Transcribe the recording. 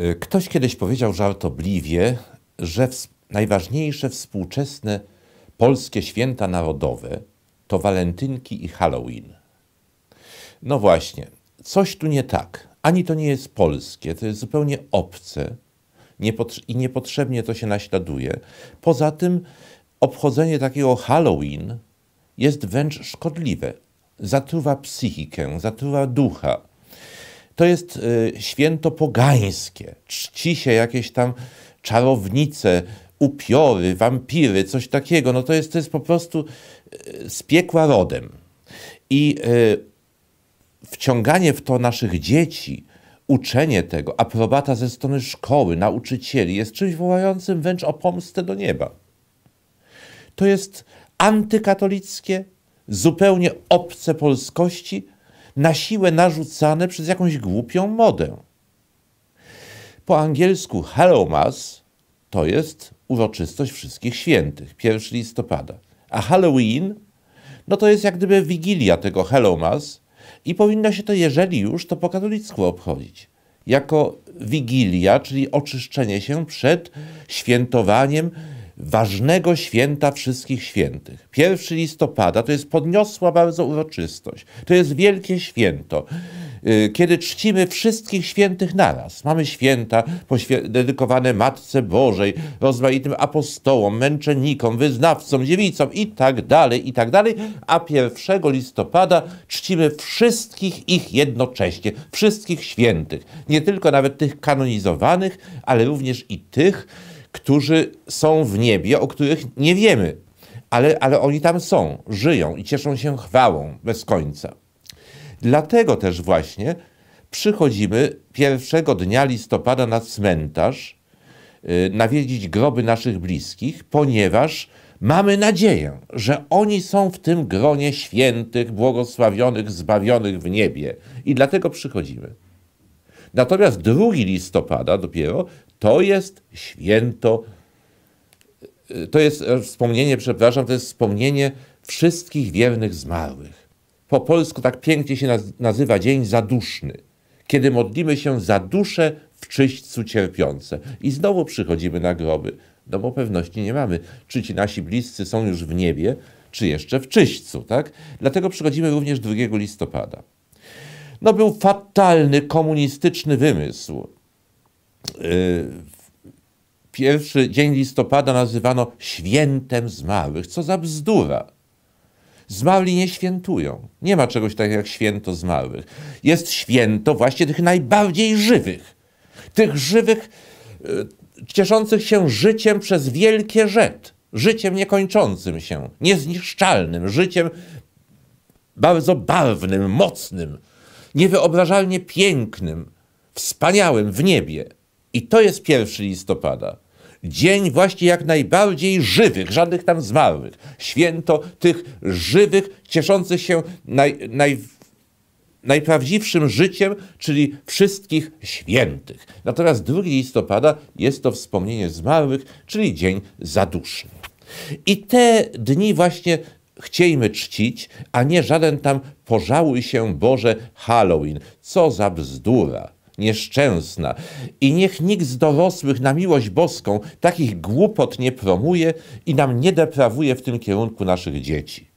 Y, ktoś kiedyś powiedział żartobliwie, że najważniejsze współczesne polskie święta narodowe to walentynki i Halloween. No właśnie, coś tu nie tak. Ani to nie jest polskie, to jest zupełnie obce i niepotrzebnie to się naśladuje. Poza tym obchodzenie takiego Halloween jest wręcz szkodliwe. Zatruwa psychikę, zatruwa ducha to jest y, święto pogańskie. Czci się jakieś tam czarownice, upiory, wampiry, coś takiego. No to jest, to jest po prostu y, z piekła rodem. I y, wciąganie w to naszych dzieci, uczenie tego, aprobata ze strony szkoły, nauczycieli jest czymś wołającym wręcz o pomstę do nieba. To jest antykatolickie, zupełnie obce polskości, na siłę narzucane przez jakąś głupią modę. Po angielsku Mass to jest uroczystość wszystkich świętych, 1 listopada. A Halloween no to jest jak gdyby wigilia tego Mass i powinno się to, jeżeli już, to po katolicku obchodzić. Jako wigilia, czyli oczyszczenie się przed świętowaniem ważnego święta wszystkich świętych. 1 listopada to jest podniosła bardzo uroczystość. To jest wielkie święto, y, kiedy czcimy wszystkich świętych naraz. Mamy święta dedykowane Matce Bożej, rozmaitym apostołom, męczennikom, wyznawcom, dziewicom i tak dalej, i tak dalej. A 1 listopada czcimy wszystkich ich jednocześnie, wszystkich świętych. Nie tylko nawet tych kanonizowanych, ale również i tych, którzy są w niebie, o których nie wiemy, ale, ale oni tam są, żyją i cieszą się chwałą bez końca. Dlatego też właśnie przychodzimy pierwszego dnia listopada na cmentarz, y, nawiedzić groby naszych bliskich, ponieważ mamy nadzieję, że oni są w tym gronie świętych, błogosławionych, zbawionych w niebie. I dlatego przychodzimy. Natomiast drugi listopada dopiero to jest święto, y, to jest e, wspomnienie, przepraszam, to jest wspomnienie wszystkich wiernych zmarłych. Po polsku tak pięknie się nazywa dzień zaduszny, kiedy modlimy się za dusze w czyśćcu cierpiące. I znowu przychodzimy na groby, no bo pewności nie mamy, czy ci nasi bliscy są już w niebie, czy jeszcze w czyśćcu, tak? Dlatego przychodzimy również 2 listopada. No był fatalny komunistyczny wymysł, Y, pierwszy dzień listopada nazywano świętem zmarłych. Co za bzdura! Zmarli nie świętują. Nie ma czegoś takiego jak święto zmarłych. Jest święto właśnie tych najbardziej żywych. Tych żywych, y, cieszących się życiem przez wielkie rzet. Życiem niekończącym się, niezniszczalnym, życiem bardzo barwnym, mocnym, niewyobrażalnie pięknym, wspaniałym w niebie. I to jest 1 listopada. Dzień właśnie jak najbardziej żywych, żadnych tam zmarłych. Święto tych żywych, cieszących się naj, naj, najprawdziwszym życiem, czyli wszystkich świętych. Natomiast 2 listopada jest to wspomnienie zmarłych, czyli dzień zaduszny. I te dni właśnie chciejmy czcić, a nie żaden tam pożałuj się Boże Halloween. Co za bzdura nieszczęsna. I niech nikt z dorosłych na miłość boską takich głupot nie promuje i nam nie deprawuje w tym kierunku naszych dzieci.